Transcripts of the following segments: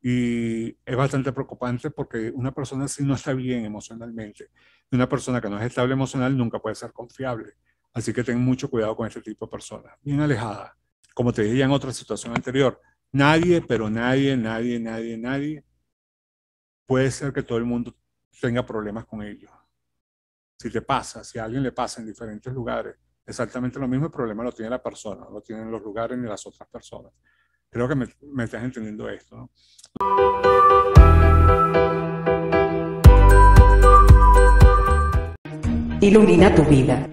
Y es bastante preocupante porque una persona si no está bien emocionalmente, una persona que no es estable emocional nunca puede ser confiable. Así que ten mucho cuidado con este tipo de personas. Bien alejada. Como te dije en otra situación anterior, nadie, pero nadie, nadie, nadie, nadie, puede ser que todo el mundo tenga problemas con ellos. Si te pasa, si a alguien le pasa en diferentes lugares, exactamente lo mismo, el problema lo tiene la persona, lo tienen los lugares ni las otras personas. Creo que me, estás entendiendo esto. Ilumina tu vida.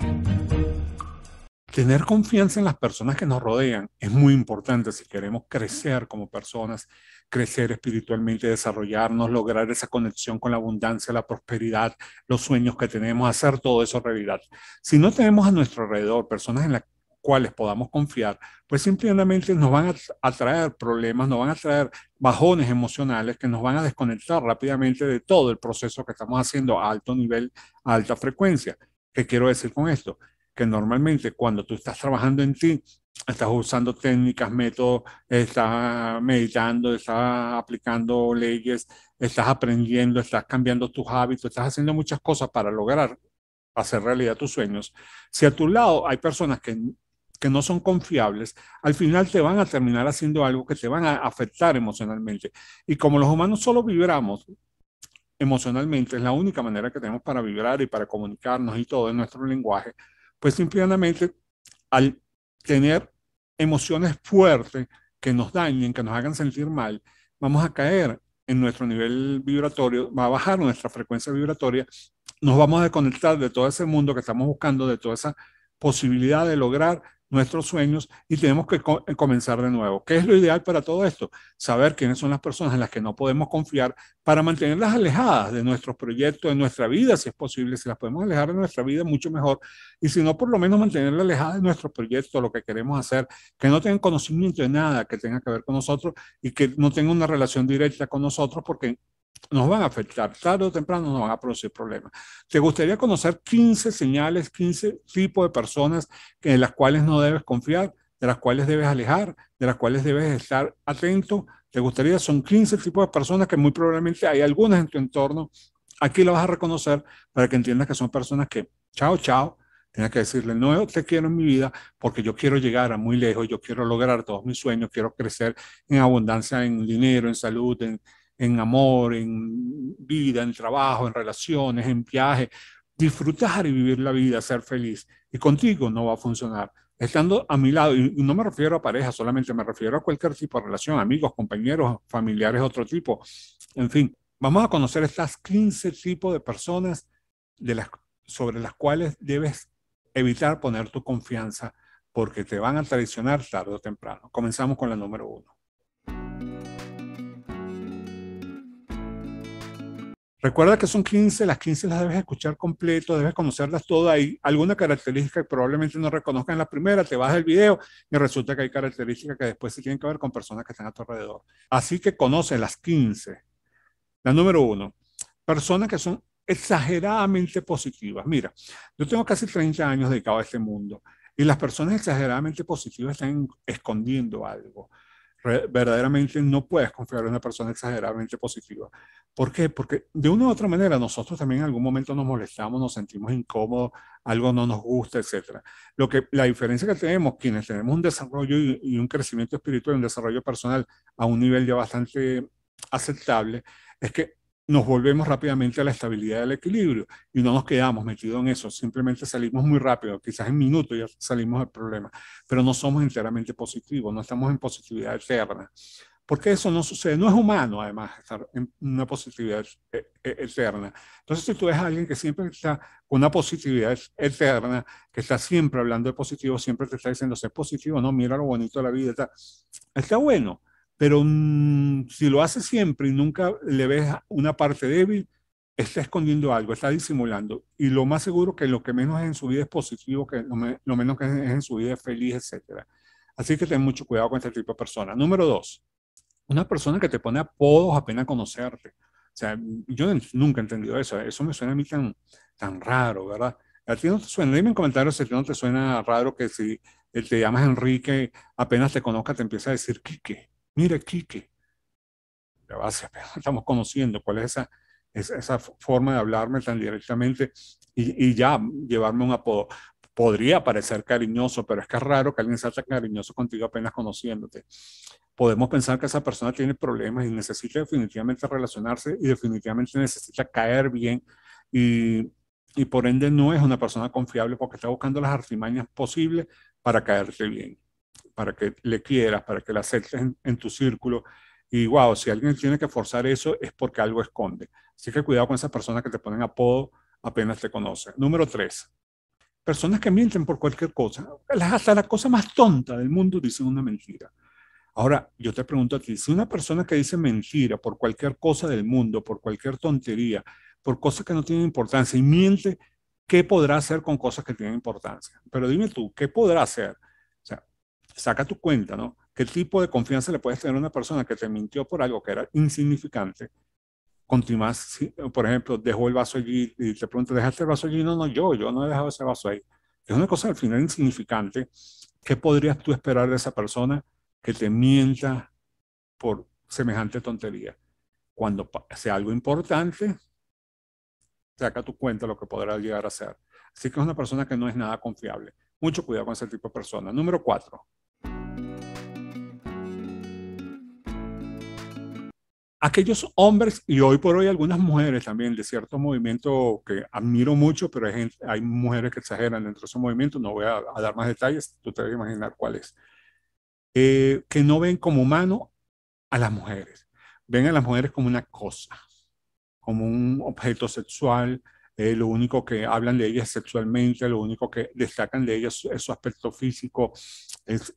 Tener confianza en las personas que nos rodean es muy importante si queremos crecer como personas, crecer espiritualmente, desarrollarnos, lograr esa conexión con la abundancia, la prosperidad, los sueños que tenemos, hacer todo eso realidad. Si no tenemos a nuestro alrededor personas en la cuales podamos confiar, pues simplemente nos van a traer problemas, nos van a traer bajones emocionales que nos van a desconectar rápidamente de todo el proceso que estamos haciendo a alto nivel, a alta frecuencia. ¿Qué quiero decir con esto? Que normalmente cuando tú estás trabajando en ti, estás usando técnicas, métodos, estás meditando, estás aplicando leyes, estás aprendiendo, estás cambiando tus hábitos, estás haciendo muchas cosas para lograr hacer realidad tus sueños. Si a tu lado hay personas que que no son confiables, al final te van a terminar haciendo algo que te van a afectar emocionalmente. Y como los humanos solo vibramos emocionalmente, es la única manera que tenemos para vibrar y para comunicarnos y todo en nuestro lenguaje, pues simplemente al tener emociones fuertes que nos dañen, que nos hagan sentir mal, vamos a caer en nuestro nivel vibratorio, va a bajar nuestra frecuencia vibratoria, nos vamos a desconectar de todo ese mundo que estamos buscando, de toda esa posibilidad de lograr nuestros sueños y tenemos que eh, comenzar de nuevo. ¿Qué es lo ideal para todo esto? Saber quiénes son las personas en las que no podemos confiar para mantenerlas alejadas de nuestros proyectos, de nuestra vida, si es posible. Si las podemos alejar de nuestra vida, mucho mejor. Y si no, por lo menos mantenerlas alejadas de nuestros proyectos, lo que queremos hacer, que no tengan conocimiento de nada que tenga que ver con nosotros y que no tengan una relación directa con nosotros, porque nos van a afectar, tarde o temprano nos van a producir problemas. ¿Te gustaría conocer 15 señales, 15 tipos de personas en las cuales no debes confiar, de las cuales debes alejar, de las cuales debes estar atento? ¿Te gustaría? Son 15 tipos de personas que muy probablemente hay algunas en tu entorno. Aquí lo vas a reconocer para que entiendas que son personas que, chao, chao, Tienes que decirle, no te quiero en mi vida porque yo quiero llegar a muy lejos, yo quiero lograr todos mis sueños, quiero crecer en abundancia, en dinero, en salud, en, en amor, en vida, en trabajo, en relaciones, en viaje. Disfrutar y vivir la vida, ser feliz. Y contigo no va a funcionar. Estando a mi lado, y no me refiero a pareja solamente, me refiero a cualquier tipo de relación, amigos, compañeros, familiares, otro tipo. En fin, vamos a conocer estas 15 tipos de personas de las, sobre las cuales debes evitar poner tu confianza porque te van a traicionar tarde o temprano. Comenzamos con la número uno. Recuerda que son 15, las 15 las debes escuchar completo, debes conocerlas todas. Hay alguna característica que probablemente no reconozcan en la primera, te vas el video y resulta que hay características que después se tienen que ver con personas que están a tu alrededor. Así que conoce las 15. La número uno, personas que son exageradamente positivas. Mira, yo tengo casi 30 años dedicado a este mundo y las personas exageradamente positivas están escondiendo algo verdaderamente no puedes confiar en una persona exageradamente positiva. ¿Por qué? Porque de una u otra manera nosotros también en algún momento nos molestamos, nos sentimos incómodos, algo no nos gusta, etc. Lo que, la diferencia que tenemos, quienes tenemos un desarrollo y, y un crecimiento espiritual, un desarrollo personal a un nivel ya bastante aceptable, es que nos volvemos rápidamente a la estabilidad del equilibrio y no nos quedamos metidos en eso, simplemente salimos muy rápido, quizás en minutos ya salimos del problema, pero no somos enteramente positivos, no estamos en positividad eterna. Porque eso no sucede, no es humano además estar en una positividad e, e, eterna. Entonces, si tú ves a alguien que siempre está con una positividad eterna, que está siempre hablando de positivo, siempre te está diciendo, sé positivo, no, mira lo bonito de la vida, está, está bueno, pero mm, si lo hace siempre y nunca le ves una parte débil, está escondiendo algo, está disimulando. Y lo más seguro que lo que menos es en su vida es positivo, que lo, menos que es en su vida es feliz, etc. Así que ten mucho cuidado con este tipo de personas. Número dos, una persona que te pone apodos apenas conocerte. O sea, yo nunca he entendido eso. Eso me suena a mí tan, tan raro, ¿verdad? A ti no te suena. Dime en comentarios si a ti no te suena raro que si eh, te llamas Enrique, apenas te conozca, te empieza a decir qué mira Quique, estamos conociendo cuál es esa, esa, forma de hablarme tan directamente y, ya llevarme un apodo. Podría parecer cariñoso, pero es que es raro que alguien sea tan cariñoso contigo apenas conociéndote. Podemos pensar que esa persona tiene problemas y necesita definitivamente relacionarse y definitivamente necesita caer bien y, y por ende no es una persona confiable porque está buscando las artimañas posibles para caerte bien para que le quieras, para que la aceptes en, tu círculo. Y wow, si alguien tiene que forzar eso es porque algo esconde. Así que cuidado con esas personas que te ponen apodo apenas te conocen. Número tres, personas que mienten por cualquier cosa. Hasta la cosa más tonta del mundo dicen una mentira. Ahora, yo te pregunto a ti, si una persona que dice mentira por cualquier cosa del mundo, por cualquier tontería, por cosas que no tienen importancia y miente, ¿qué podrá hacer con cosas que tienen importancia? Pero dime tú, ¿qué podrá hacer? saca tu cuenta, ¿no? ¿Qué tipo de confianza le puedes tener a una persona que te mintió por algo que era insignificante? Continúas, por ejemplo, dejó el vaso allí y te pregunta, ¿dejaste el vaso allí? No, no, yo, yo no he dejado ese vaso ahí. Es una cosa al final insignificante. ¿Qué podrías tú esperar de esa persona que te mienta por semejante tontería? Cuando sea algo importante, saca tu cuenta lo que podrá llegar a ser. Así que es una persona que no es nada confiable. Mucho cuidado con ese tipo de persona. Número cuatro, aquellos hombres y hoy por hoy algunas mujeres también de cierto movimiento que admiro mucho, pero hay, hay mujeres que exageran dentro de su movimiento, no voy a, dar más detalles, tú te vas a imaginar cuál es, eh, que no ven como humano a las mujeres, ven a las mujeres como una cosa, como un objeto sexual, eh, lo único que hablan de ellas sexualmente, lo único que destacan de ellas es su aspecto físico,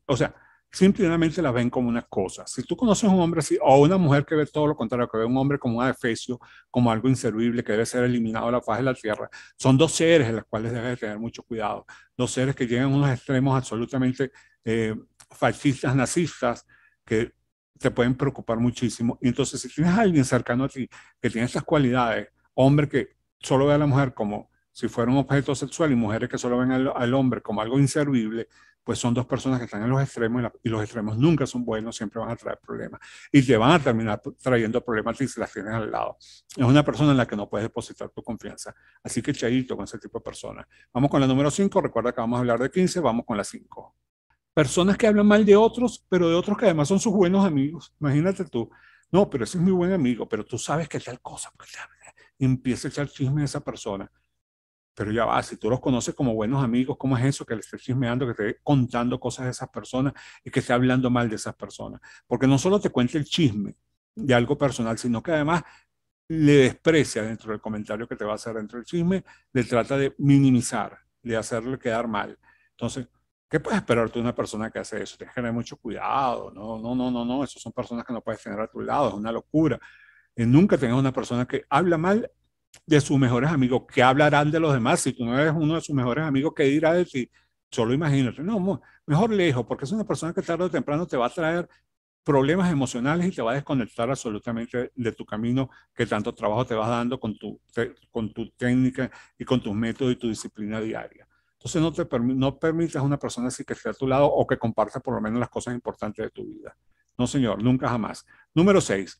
o sea, simplemente las ven como unas cosas. Si tú conoces un hombre así, o una mujer que ve todo lo contrario, que ve a un hombre como un adefesio, como algo inservible, que debe ser eliminado de la faz de la tierra, son dos seres en los cuales debes tener mucho cuidado. Dos seres que llegan a unos extremos absolutamente eh, fascistas, nazistas, que te pueden preocupar muchísimo. Entonces, si tienes a alguien cercano a ti que tiene estas cualidades, hombre que solo ve a la mujer como si fuera un objeto sexual y mujeres que solo ven al hombre como algo inservible, pues son dos personas que están en los extremos y, los extremos nunca son buenos, siempre van a traer problemas y te van a terminar trayendo problemas si las tienes al lado. Es una persona en la que no puedes depositar tu confianza. Así que chaito con ese tipo de personas. Vamos con la número 5, recuerda que vamos a hablar de 15, vamos con la 5. Personas que hablan mal de otros, pero de otros que además son sus buenos amigos. Imagínate tú, no, pero ese es mi buen amigo, pero tú sabes que tal cosa, porque empieza a echar chisme de esa persona. Pero ya va, si tú los conoces como buenos amigos, ¿cómo es eso que le estés chismeando, que esté contando cosas de esas personas y que esté hablando mal de esas personas? Porque no solo te cuenta el chisme de algo personal, sino que además le desprecia dentro del comentario que te va a hacer dentro del chisme, le trata de minimizar, de hacerle quedar mal. Entonces, ¿qué puedes esperar de una persona que hace eso? Tienes que tener mucho cuidado, no, no, no, no, no, esas son personas que no puedes tener a tu lado, es una locura. Eh, nunca tengas una persona que habla mal de sus mejores amigos. ¿Qué hablarán de los demás? Si tú no eres uno de sus mejores amigos, ¿qué dirá de ti? Solo imagínate. No, mejor lejos, porque es una persona que tarde o temprano te va a traer problemas emocionales y te va a desconectar absolutamente de tu camino que tanto trabajo te vas dando con tu, con tu técnica y con tus métodos y tu disciplina diaria. Entonces no, te no permitas a una persona así que esté a tu lado o que comparta por lo menos las cosas importantes de tu vida. No, señor, nunca jamás. Número seis,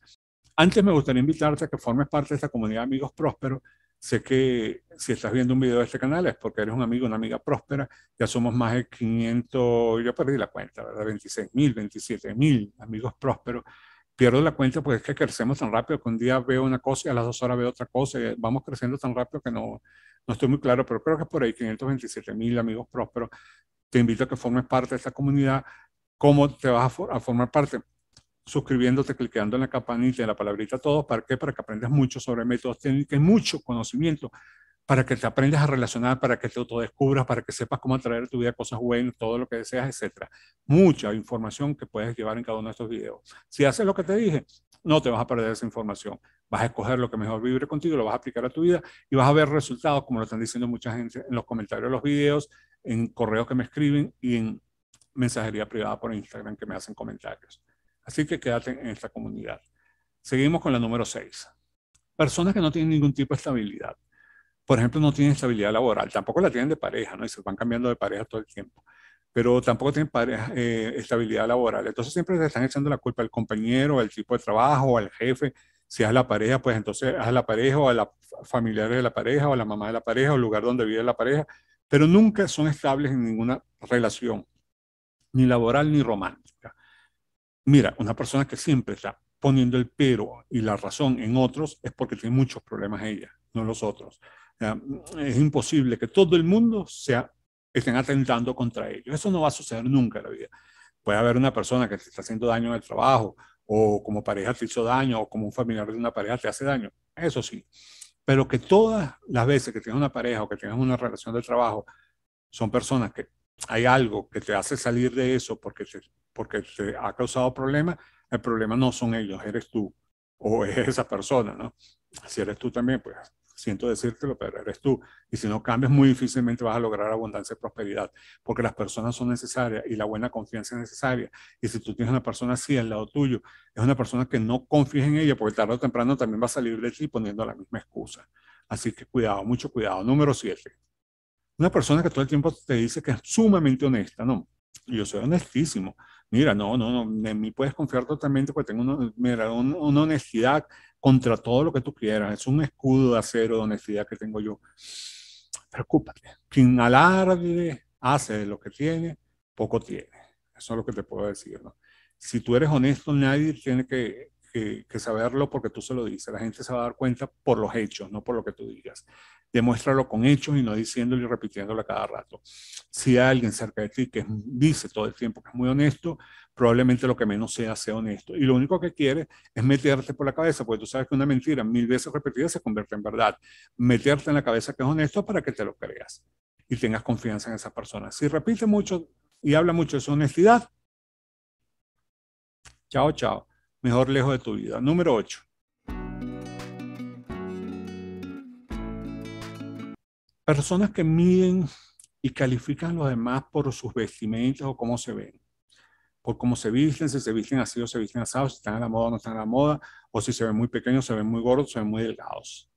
antes me gustaría invitarte a que formes parte de esta comunidad de amigos prósperos. Sé que si estás viendo un video de este canal es porque eres un amigo, una amiga próspera. Ya somos más de 500, yo perdí la cuenta, ¿verdad? 26 mil, 27 mil amigos prósperos. Pierdo la cuenta porque es que crecemos tan rápido que un día veo una cosa y a las dos horas veo otra cosa. vamos creciendo tan rápido que no, no estoy muy claro, pero creo que por ahí 527 mil amigos prósperos. Te invito a que formes parte de esta comunidad. ¿Cómo te vas a formar parte? suscribiéndote, clicando en la campanita, en la palabrita todo, ¿para qué? Para que aprendas mucho sobre métodos técnicos, mucho conocimiento, para que te aprendas a relacionar, para que te autodescubras, para que sepas cómo atraer a tu vida cosas buenas, todo lo que deseas, etc. Mucha información que puedes llevar en cada uno de estos videos. Si haces lo que te dije, no te vas a perder esa información. Vas a escoger lo que mejor vibre contigo, lo vas a aplicar a tu vida y vas a ver resultados, como lo están diciendo mucha gente en los comentarios de los videos, en correos que me escriben y en mensajería privada por Instagram que me hacen comentarios. Así que quédate en esta comunidad. Seguimos con la número 6. Personas que no tienen ningún tipo de estabilidad. Por ejemplo, no tienen estabilidad laboral, tampoco la tienen de pareja, ¿no? Y se van cambiando de pareja todo el tiempo pero tampoco tienen eh, estabilidad laboral. Entonces siempre se están echando la culpa al compañero, al tipo de trabajo, al jefe. Si es la pareja, pues entonces es la pareja o a la familiares de la pareja o a la mamá de la pareja o el lugar donde vive la pareja, pero nunca son estables en ninguna relación, ni laboral ni romántica. Mira, una persona que siempre está poniendo el pero y la razón en otros es porque tiene muchos problemas ella, no los otros. Es imposible que todo el mundo sea, estén atentando contra ellos. Eso no va a suceder nunca en la vida. Puede haber una persona que te está haciendo daño en el trabajo, o como pareja te hizo daño, o como un familiar de una pareja te hace daño. Eso sí. Pero que todas las veces que tienes una pareja o que tienes una relación de trabajo, son personas que hay algo que te hace salir de eso porque te porque te ha causado problemas, el problema no son ellos, eres tú o es esa persona, ¿no? Si eres tú también, pues siento decírtelo, pero eres tú. Y si no cambias, muy difícilmente vas a lograr abundancia y prosperidad, porque las personas son necesarias y la buena confianza es necesaria. Y si tú tienes una persona así al lado tuyo, es una persona que no confíes en ella, porque tarde o temprano también va a salir de ti poniendo la misma excusa. Así que cuidado, mucho cuidado. Número siete. Una persona que todo el tiempo te dice que es sumamente honesta, ¿no? Yo soy honestísimo. Mira, no, no, no, en mí puedes confiar totalmente porque tengo una, honestidad contra todo lo que tú quieras. Es un escudo de acero de honestidad que tengo yo. Preocúpate. Quien alarde hace de lo que tiene, poco tiene. Eso es lo que te puedo decir. Si tú eres honesto, nadie tiene que, que, saberlo porque tú se lo dices. La gente se va a dar cuenta por los hechos, no por lo que tú digas demuéstralo con hechos y no diciéndolo y repitiéndolo a cada rato. Si hay alguien cerca de ti que dice todo el tiempo que es muy honesto, probablemente lo que menos sea sea honesto. Y lo único que quiere es meterte por la cabeza, porque tú sabes que una mentira mil veces repetida se convierte en verdad. Meterte en la cabeza que es honesto para que te lo creas y tengas confianza en esa persona. Si repite mucho y habla mucho de su honestidad, chao, chao. Mejor lejos de tu vida. Número 8. Personas que miden y califican a los demás por sus vestimentas o cómo se ven, por cómo se visten, si se visten así o se visten asados, si están a la moda o no están a la moda, o si se ven muy pequeños, se ven muy gordos, se ven muy delgados.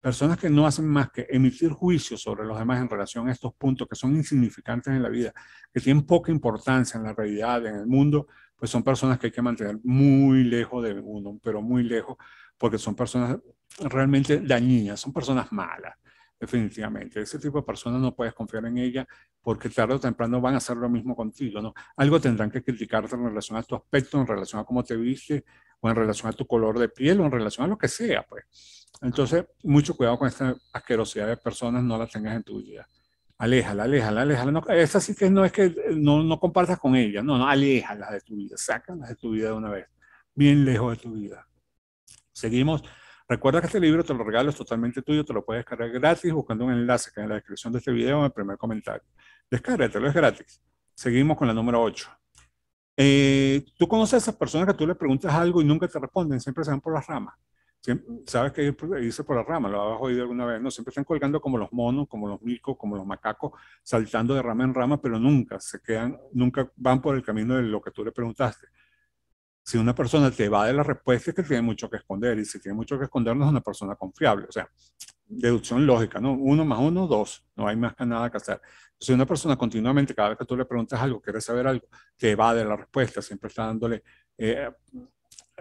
Personas que no hacen más que emitir juicios sobre los demás en relación a estos puntos que son insignificantes en la vida, que tienen poca importancia en la realidad, en el mundo, pues son personas que hay que mantener muy lejos de uno, pero muy lejos, porque son personas realmente dañinas, son personas malas definitivamente. Ese tipo de personas no puedes confiar en ella porque tarde o temprano van a hacer lo mismo contigo, ¿no? Algo tendrán que criticarte en relación a tu aspecto, en relación a cómo te viste, o en relación a tu color de piel, o en relación a lo que sea, pues. Entonces, mucho cuidado con esta asquerosidad de personas, no las tengas en tu vida. Aléjala, aléjala, aléjala. No, esa sí que no es que no, compartas con ella, no, no, aléjalas de tu vida, sácalas de tu vida de una vez, bien lejos de tu vida. Seguimos. Recuerda que este libro te lo regalo, es totalmente tuyo, te lo puedes descargar gratis buscando un enlace que en la descripción de este video en el primer comentario. Descárgatelo, es gratis. Seguimos con la número 8. Eh, tú conoces a esas personas que tú le preguntas algo y nunca te responden, siempre se van por las ramas. sabes que pues, irse por las ramas, lo habrás oído alguna vez, ¿no? Siempre están colgando como los monos, como los micos, como los macacos, saltando de rama en rama, pero nunca se quedan, nunca van por el camino de lo que tú le preguntaste si una persona te va de la respuesta es que tiene mucho que esconder, y si tiene mucho que esconder no es una persona confiable, o sea, deducción lógica, ¿no? Uno más uno, dos, no hay más que nada que hacer. Si una persona continuamente, cada vez que tú le preguntas algo, quieres saber algo, te va de la respuesta, siempre está dándole eh,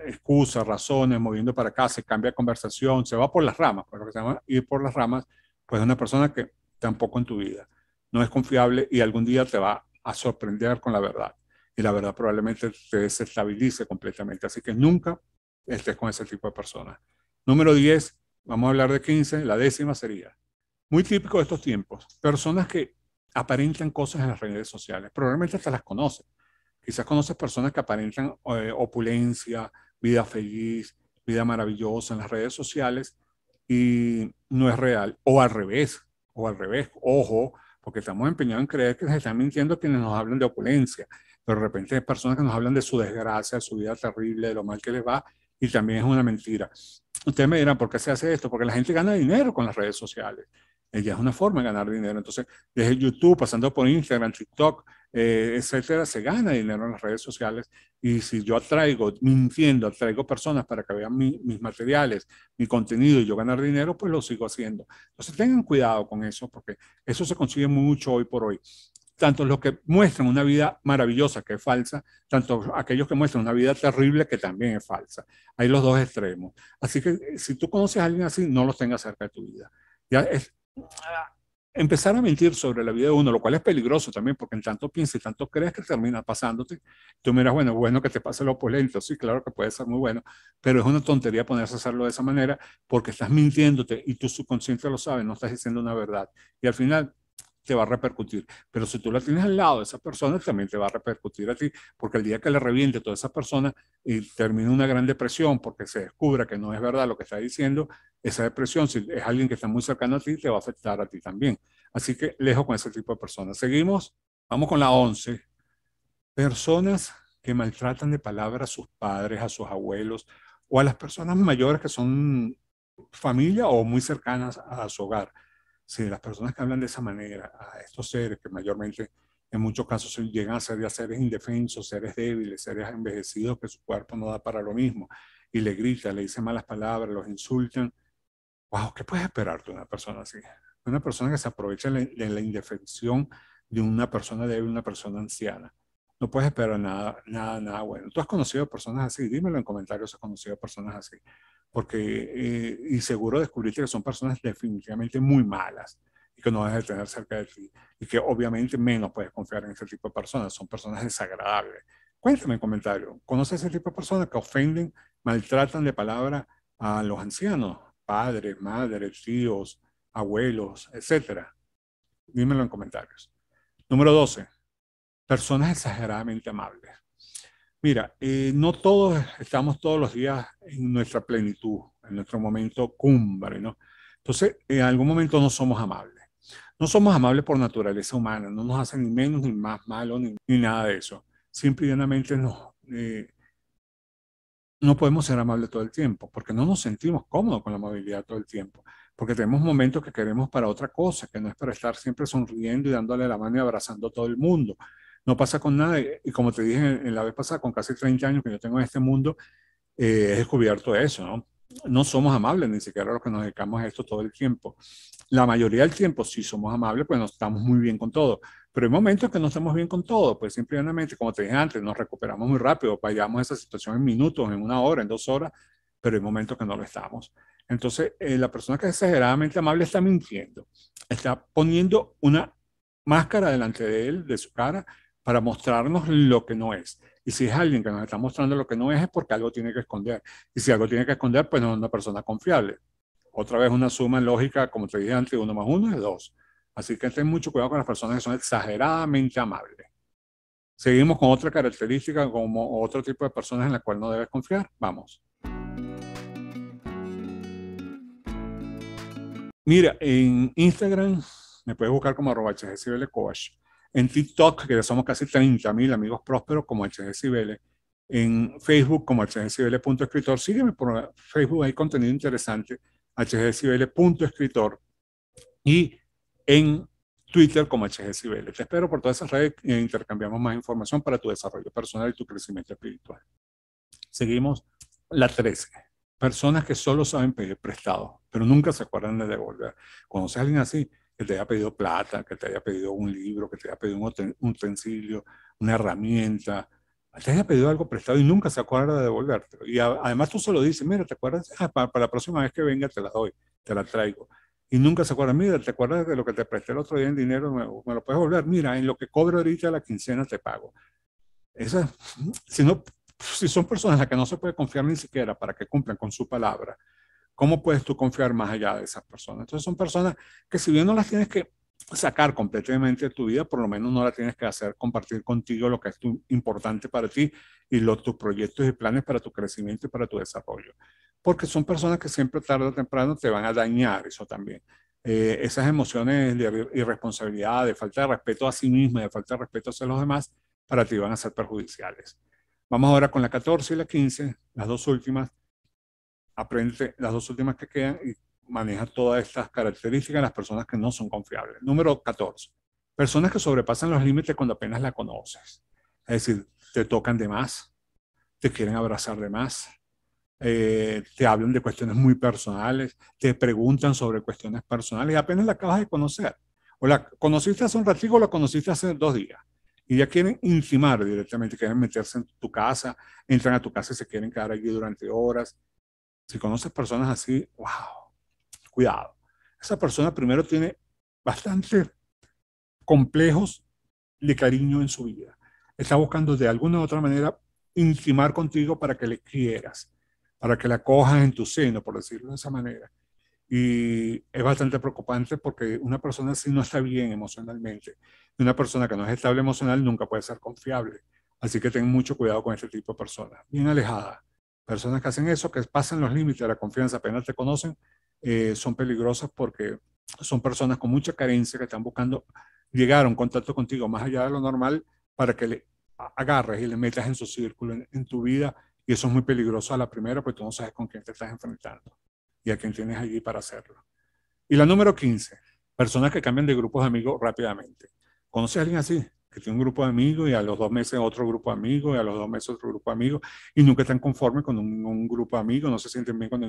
excusas, razones, moviendo para acá, se cambia conversación, se va por las ramas, por pues lo que se llama ir por las ramas, pues es una persona que tampoco en tu vida no es confiable y algún día te va a sorprender con la verdad y la verdad probablemente te desestabilice completamente. Así que nunca estés con ese tipo de personas. Número 10, vamos a hablar de 15, la décima sería, muy típico de estos tiempos, personas que aparentan cosas en las redes sociales, probablemente hasta las conoces. Quizás conoces personas que aparentan eh, opulencia, vida feliz, vida maravillosa en las redes sociales y no es real. O al revés, o al revés, ojo, porque estamos empeñados en creer que se están mintiendo quienes nos hablan de opulencia pero de repente hay personas que nos hablan de su desgracia, de su vida terrible, de lo mal que les va, y también es una mentira. Ustedes me dirán, ¿por qué se hace esto? Porque la gente gana dinero con las redes sociales. ella es una forma de ganar dinero. Entonces, desde YouTube, pasando por Instagram, TikTok, etc., eh, etcétera, se gana dinero en las redes sociales. Y si yo atraigo, mintiendo, atraigo personas para que vean mis materiales, mi contenido y yo ganar dinero, pues lo sigo haciendo. Entonces tengan cuidado con eso, porque eso se consigue mucho hoy por hoy tanto los que muestran una vida maravillosa que es falsa, tanto aquellos que muestran una vida terrible que también es falsa. Hay los dos extremos. Así que eh, si tú conoces a alguien así, no los tengas cerca de tu vida. Ya empezar a mentir sobre la vida de uno, lo cual es peligroso también, porque en tanto piensas y tanto crees que termina pasándote, tú miras, bueno, bueno que te pase lo opulento, sí, claro que puede ser muy bueno, pero es una tontería ponerse a hacerlo de esa manera porque estás mintiéndote y tu subconsciente lo sabe, no estás diciendo una verdad. Y al final te va a repercutir. Pero si tú la tienes al lado de esa persona, también te va a repercutir a ti, porque el día que le reviente toda esa persona y termina una gran depresión porque se descubra que no es verdad lo que está diciendo, esa depresión, si es alguien que está muy cercano a ti, te va a afectar a ti también. Así que lejos con ese tipo de personas. Seguimos, vamos con la 11. Personas que maltratan de palabra a sus padres, a sus abuelos o a las personas mayores que son familia o muy cercanas a su hogar si las personas que hablan de esa manera a estos seres, que mayormente en muchos casos llegan a ser ya seres indefensos, seres débiles, seres envejecidos, que su cuerpo no da para lo mismo, y le grita, le dice malas palabras, los insultan, wow, ¿qué puedes esperar de una persona así? Una persona que se aprovecha de la indefensión de una persona débil, una persona anciana. No puedes esperar nada, nada, nada bueno. Tú has conocido personas así, dímelo en comentarios, has conocido personas así porque eh, y seguro descubriste que son personas definitivamente muy malas y que no debes a tener cerca de ti y que obviamente menos puedes confiar en ese tipo de personas, son personas desagradables. Cuéntame en comentarios. ¿conoces ese tipo de personas que ofenden, maltratan de palabra a los ancianos, padres, madres, tíos, abuelos, etcétera? Dímelo en comentarios. Número 12, personas exageradamente amables. Mira, eh, no todos estamos todos los días en nuestra plenitud, en nuestro momento cumbre, ¿no? Entonces, en algún momento no somos amables. No somos amables por naturaleza humana, no nos hacen ni menos ni más malo ni, nada de eso. Simple y no, eh, no podemos ser amables todo el tiempo, porque no nos sentimos cómodos con la amabilidad todo el tiempo, porque tenemos momentos que queremos para otra cosa, que no es para estar siempre sonriendo y dándole la mano y abrazando a todo el mundo, no pasa con nada. Y como te dije en la vez pasada, con casi 30 años que yo tengo en este mundo, eh, he descubierto eso, ¿no? somos amables, ni siquiera los que nos dedicamos a esto todo el tiempo. La mayoría del tiempo sí somos amables, pues nos estamos muy bien con todo. Pero hay momentos que no estamos bien con todo, pues simplemente, como te dije antes, nos recuperamos muy rápido, vayamos esa situación en minutos, en una hora, en dos horas, pero hay momentos que no lo estamos. Entonces, eh, la persona que es exageradamente amable está mintiendo, está poniendo una máscara delante de él, de su cara, para mostrarnos lo que no es. Y si es alguien que nos está mostrando lo que no es, es porque algo tiene que esconder. Y si algo tiene que esconder, pues no es una persona confiable. Otra vez una suma lógica, como te dije antes, uno más uno es dos. Así que ten mucho cuidado con las personas que son exageradamente amables. Seguimos con otra característica, como otro tipo de personas en la cual no debes confiar. Vamos. Mira, en Instagram me puedes buscar como arroba en TikTok, que ya somos casi 30.000 amigos prósperos como HGCBL. en Facebook como HGCBL.escritor. Sígueme por Facebook, hay contenido interesante, HGCBL.escritor. Y en Twitter como HGCBL. Te espero por todas esas redes e intercambiamos más información para tu desarrollo personal y tu crecimiento espiritual. Seguimos la 13. Personas que solo saben pedir prestado, pero nunca se acuerdan de devolver. cuando a alguien así, que te haya pedido plata, que te haya pedido un libro, que te haya pedido un utensilio, una herramienta, te haya pedido algo prestado y nunca se acuerda de devolvértelo. Y además tú solo dices, mira, ¿te acuerdas? Ah, para, la próxima vez que venga te la doy, te la traigo. Y nunca se acuerda, mira, ¿te acuerdas de lo que te presté el otro día en dinero ¿Me lo puedes volver? Mira, en lo que cobro ahorita la quincena te pago. Esa, si, no, si son personas a las que no se puede confiar ni siquiera para que cumplan con su palabra, ¿Cómo puedes tú confiar más allá de esas personas? Entonces son personas que si bien no las tienes que sacar completamente de tu vida, por lo menos no la tienes que hacer compartir contigo lo que es tu, importante para ti y los, tus proyectos y planes para tu crecimiento y para tu desarrollo. Porque son personas que siempre tarde o temprano te van a dañar eso también. Eh, esas emociones de irresponsabilidad, de falta de respeto a sí misma, de falta de respeto hacia los demás, para ti van a ser perjudiciales. Vamos ahora con la 14 y la 15, las dos últimas, aprende las dos últimas que quedan y maneja todas estas características de las personas que no son confiables. Número 14. Personas que sobrepasan los límites cuando apenas la conoces. Es decir, te tocan de más, te quieren abrazar de más, eh, te hablan de cuestiones muy personales, te preguntan sobre cuestiones personales y apenas la acabas de conocer. O la conociste hace un ratito o la conociste hace dos días. Y ya quieren intimar directamente, quieren meterse en tu casa, entran a tu casa y se quieren quedar allí durante horas si conoces personas así, wow, cuidado. Esa persona primero tiene bastante complejos de cariño en su vida. Está buscando de alguna u otra manera intimar contigo para que le quieras, para que la cojas en tu seno, por decirlo de esa manera. Y es bastante preocupante porque una persona así no está bien emocionalmente, una persona que no es estable emocional nunca puede ser confiable. Así que ten mucho cuidado con este tipo de personas, bien alejada personas que hacen eso, que pasan los límites de la confianza apenas te conocen, eh, son peligrosas porque son personas con mucha carencia que están buscando llegar a un contacto contigo más allá de lo normal para que le agarres y le metas en su círculo, en, tu vida, y eso es muy peligroso a la primera porque tú no sabes con quién te estás enfrentando y a quién tienes allí para hacerlo. Y la número 15, personas que cambian de grupos de amigos rápidamente. ¿Conoces a alguien así? que tiene un grupo de amigos y a los dos meses otro grupo de amigos y a los dos meses otro grupo de amigos y nunca están conformes con un, grupo de amigos, no se sienten bien con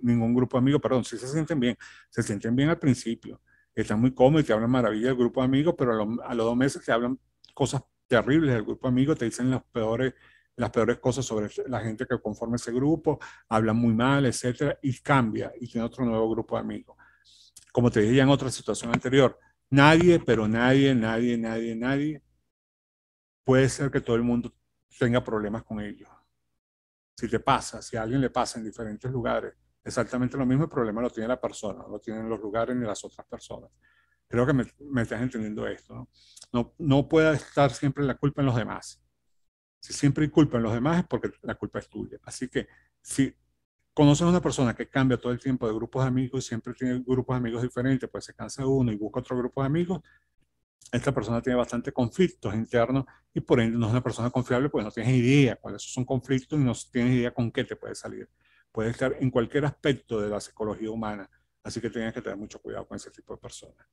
ningún, grupo de amigos, perdón, sí se sienten bien, se sienten bien al principio, están muy cómodos y te hablan maravilla del grupo de amigos, pero a, los dos meses te hablan cosas terribles del grupo de amigos, te dicen las peores, las peores cosas sobre la gente que conforma ese grupo, hablan muy mal, etcétera, y cambia y tiene otro nuevo grupo de amigos. Como te dije en otra situación anterior, Nadie, pero nadie, nadie, nadie, nadie. Puede ser que todo el mundo tenga problemas con ellos. Si te pasa, si a alguien le pasa en diferentes lugares, exactamente lo mismo, el problema lo tiene la persona, no lo tienen los lugares ni las otras personas. Creo que me, estás entendiendo esto. ¿no? No, no puede estar siempre la culpa en los demás. Si siempre hay culpa en los demás es porque la culpa es tuya. Así que si conoces a una persona que cambia todo el tiempo de grupos de amigos y siempre tiene grupos de amigos diferentes, pues se cansa uno y busca otro grupo de amigos, esta persona tiene bastante conflictos internos y por ende no es una persona confiable, pues no tienes idea cuáles son conflictos y no tienes idea con qué te puede salir. Puede estar en cualquier aspecto de la psicología humana, así que tienes que tener mucho cuidado con ese tipo de personas.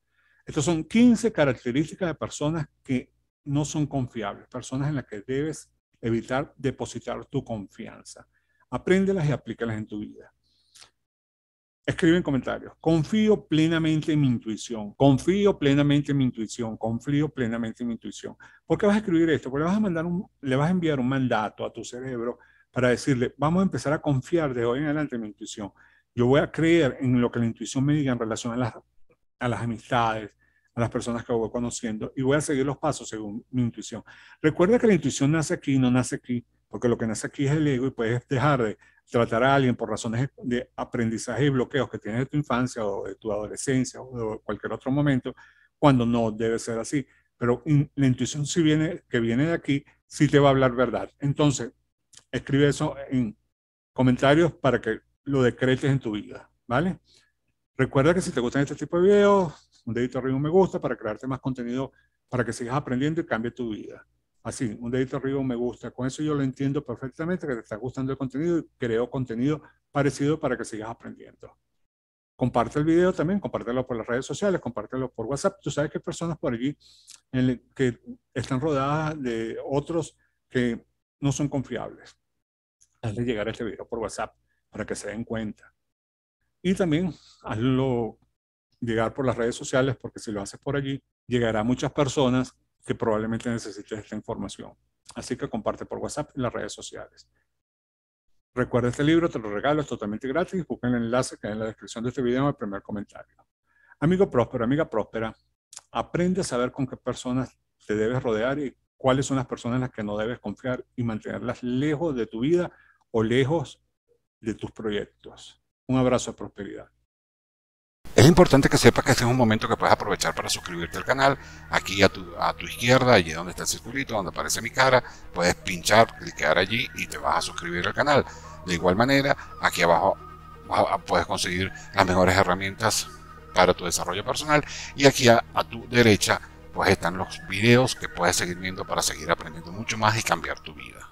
Estas son 15 características de personas que no son confiables, personas en las que debes evitar depositar tu confianza. Apréndelas y aplícalas en tu vida. Escribe en comentarios. Confío plenamente en mi intuición. Confío plenamente en mi intuición. Confío plenamente en mi intuición. ¿Por qué vas a escribir esto? Porque le vas a, mandar un, le vas a enviar un mandato a tu cerebro para decirle, vamos a empezar a confiar de hoy en adelante en mi intuición. Yo voy a creer en lo que la intuición me diga en relación a las, a las amistades, a las personas que voy conociendo y voy a seguir los pasos según mi intuición. Recuerda que la intuición nace aquí, y no nace aquí porque lo que nace aquí es el ego y puedes dejar de tratar a alguien por razones de aprendizaje y bloqueos que tienes de tu infancia o de tu adolescencia o de cualquier otro momento, cuando no debe ser así. Pero la intuición si viene, que viene de aquí, sí te va a hablar verdad. Entonces, escribe eso en comentarios para que lo decretes en tu vida, ¿vale? Recuerda que si te gustan este tipo de videos, un dedito arriba un me gusta para crearte más contenido, para que sigas aprendiendo y cambie tu vida. Así, un dedito arriba, me gusta. Con eso yo lo entiendo perfectamente, que te está gustando el contenido y creo contenido parecido para que sigas aprendiendo. Comparte el video también, compártelo por las redes sociales, compártelo por WhatsApp. Tú sabes que hay personas por allí que están rodeadas de otros que no son confiables. Hazle llegar este video por WhatsApp para que se den cuenta. Y también hazlo llegar por las redes sociales, porque si lo haces por allí, llegará a muchas personas que probablemente necesites esta información. Así que comparte por WhatsApp en las redes sociales. Recuerda este libro, te lo regalo, es totalmente gratis. Busca el enlace que hay en la descripción de este video en el primer comentario. Amigo próspero, amiga próspera, aprende a saber con qué personas te debes rodear y cuáles son las personas en las que no debes confiar y mantenerlas lejos de tu vida o lejos de tus proyectos. Un abrazo de prosperidad. Es importante que sepas que este es un momento que puedes aprovechar para suscribirte al canal. Aquí a tu, a tu izquierda, allí donde está el circulito, donde aparece mi cara, puedes pinchar, cliquear allí y te vas a suscribir al canal. De igual manera, aquí abajo puedes conseguir las mejores herramientas para tu desarrollo personal. Y aquí a, a tu derecha, pues están los videos que puedes seguir viendo para seguir aprendiendo mucho más y cambiar tu vida.